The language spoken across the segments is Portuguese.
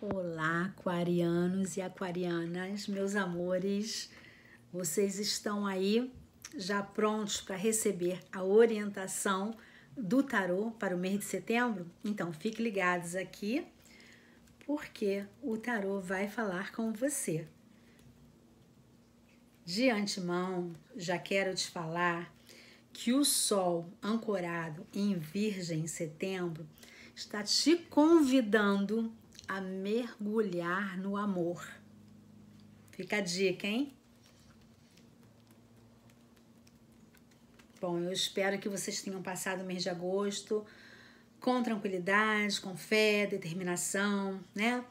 Olá, aquarianos e aquarianas, meus amores, vocês estão aí já prontos para receber a orientação do tarô para o mês de setembro? Então, fiquem ligados aqui, porque o tarô vai falar com você. De antemão, já quero te falar que o Sol ancorado em Virgem em setembro está te convidando a mergulhar no amor. Fica a dica, hein? Bom, eu espero que vocês tenham passado o mês de agosto com tranquilidade, com fé, determinação, né?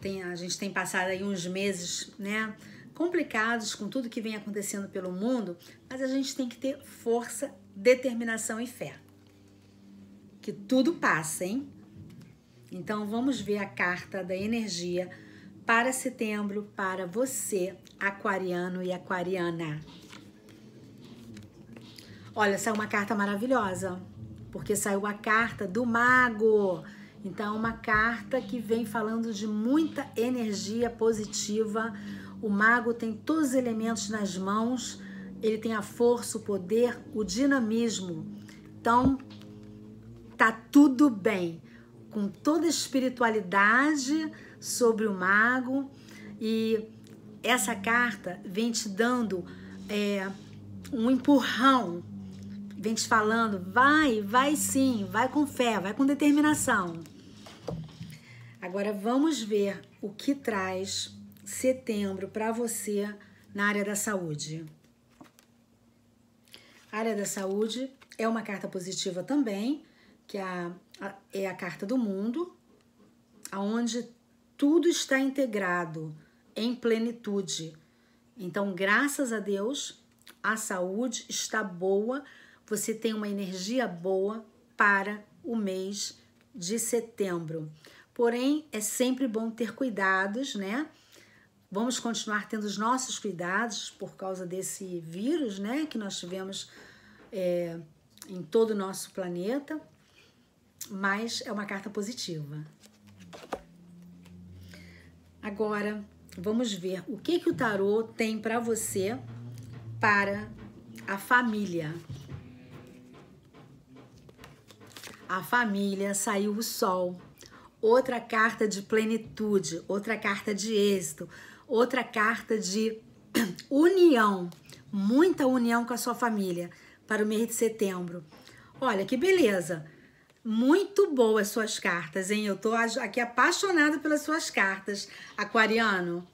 Tem, a gente tem passado aí uns meses, né? Complicados com tudo que vem acontecendo pelo mundo, mas a gente tem que ter força, determinação e fé. Que tudo passa, hein? Então vamos ver a carta da energia para setembro para você, aquariano e aquariana. Olha, saiu uma carta maravilhosa, porque saiu a carta do mago. Então, uma carta que vem falando de muita energia positiva. O mago tem todos os elementos nas mãos, ele tem a força, o poder, o dinamismo. Então, tá tudo bem com toda a espiritualidade sobre o mago e essa carta vem te dando é, um empurrão, vem te falando, vai, vai sim, vai com fé, vai com determinação. Agora vamos ver o que traz setembro para você na área da saúde. A área da saúde é uma carta positiva também, que é a, a, é a carta do mundo, aonde tudo está integrado em plenitude. Então, graças a Deus, a saúde está boa, você tem uma energia boa para o mês de setembro. Porém, é sempre bom ter cuidados, né? Vamos continuar tendo os nossos cuidados por causa desse vírus, né? Que nós tivemos é, em todo o nosso planeta mas é uma carta positiva. Agora, vamos ver o que, que o tarô tem para você para a família. A família saiu o sol. Outra carta de plenitude, outra carta de êxito, outra carta de união, muita união com a sua família para o mês de setembro. Olha que beleza! Muito boas suas cartas, hein? Eu tô aqui apaixonada pelas suas cartas, aquariano.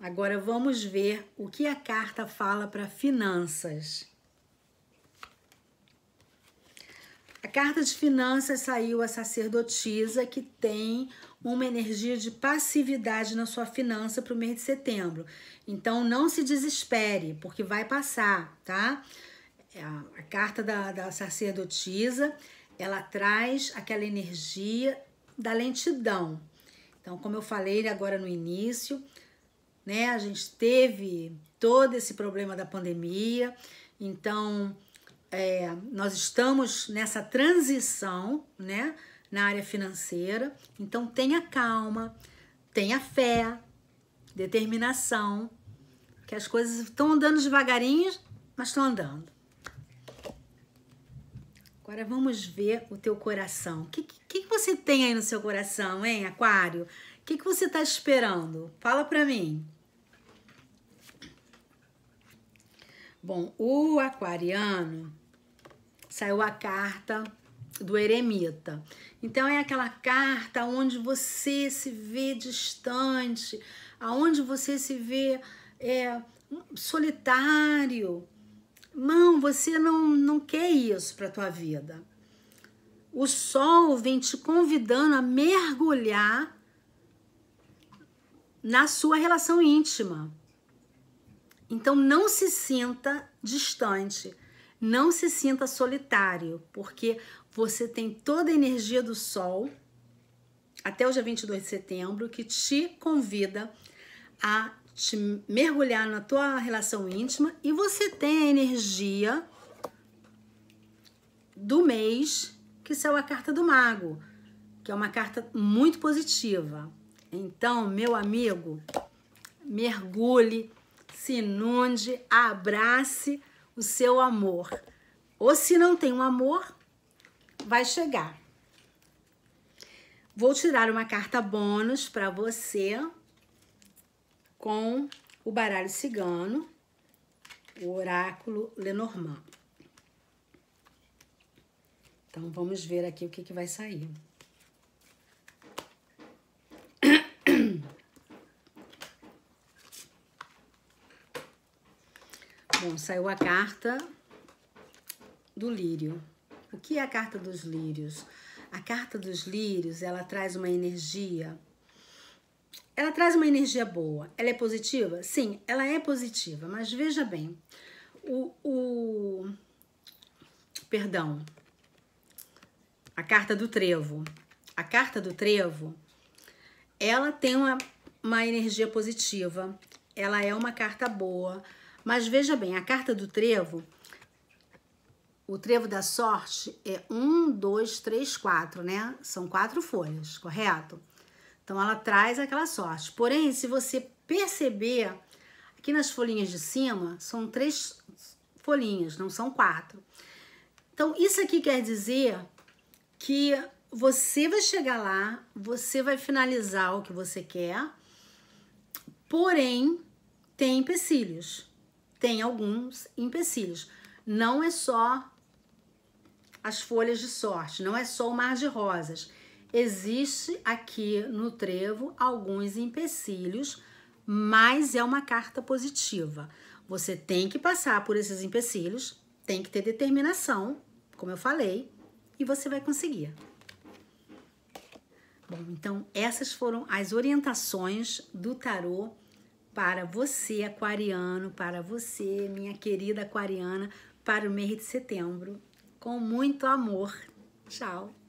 Agora vamos ver o que a carta fala para finanças. A carta de finanças saiu a sacerdotisa que tem uma energia de passividade na sua finança para o mês de setembro. Então não se desespere, porque vai passar, tá? É, a, carta da, da sacerdotisa, ela traz aquela energia da lentidão. Então, como eu falei agora no início, né, a gente teve todo esse problema da pandemia, então é, nós estamos nessa transição, né, na área financeira. Então, tenha calma, tenha fé, determinação, que as coisas estão andando devagarinho, mas estão andando. Agora vamos ver o teu coração. O que, que, que, você tem aí no seu coração, hein, Aquário? O que, que você está esperando? Fala para mim. Bom, o aquariano saiu a carta do eremita. Então é aquela carta onde você se vê distante, aonde você se vê é, solitário, não, você não, não quer isso para a tua vida. O sol vem te convidando a mergulhar na sua relação íntima. Então não se sinta distante, não se sinta solitário, porque você tem toda a energia do sol até o dia 22 de setembro que te convida a mergulhar na tua relação íntima e você tem a energia do mês, que saiu é a carta do mago, que é uma carta muito positiva. Então, meu amigo, mergulhe, se inunde, abrace o seu amor. Ou se não tem um amor, vai chegar. Vou tirar uma carta bônus para você, com o baralho cigano, o oráculo Lenormand. Então, vamos ver aqui o que, que vai sair. Bom, saiu a carta do lírio. O que é a carta dos lírios? A carta dos lírios, ela traz uma energia ela traz uma energia boa. Ela é positiva? Sim, ela é positiva, mas veja bem, o, o perdão, a carta do trevo. A carta do trevo, ela tem uma, uma energia positiva, ela é uma carta boa, mas veja bem, a carta do trevo, o trevo da sorte é um, dois, três, quatro, né? São quatro folhas, correto? Então ela traz aquela sorte. Porém, se você perceber, aqui nas folhinhas de cima são três folhinhas, não são quatro. Então isso aqui quer dizer que você vai chegar lá, você vai finalizar o que você quer, porém tem empecilhos, tem alguns empecilhos. Não é só as folhas de sorte, não é só o mar de rosas. Existe aqui no trevo alguns empecilhos, mas é uma carta positiva. Você tem que passar por esses empecilhos, tem que ter determinação, como eu falei, e você vai conseguir. Bom, então essas foram as orientações do tarô para você, aquariano, para você, minha querida aquariana, para o mês de setembro. Com muito amor. Tchau!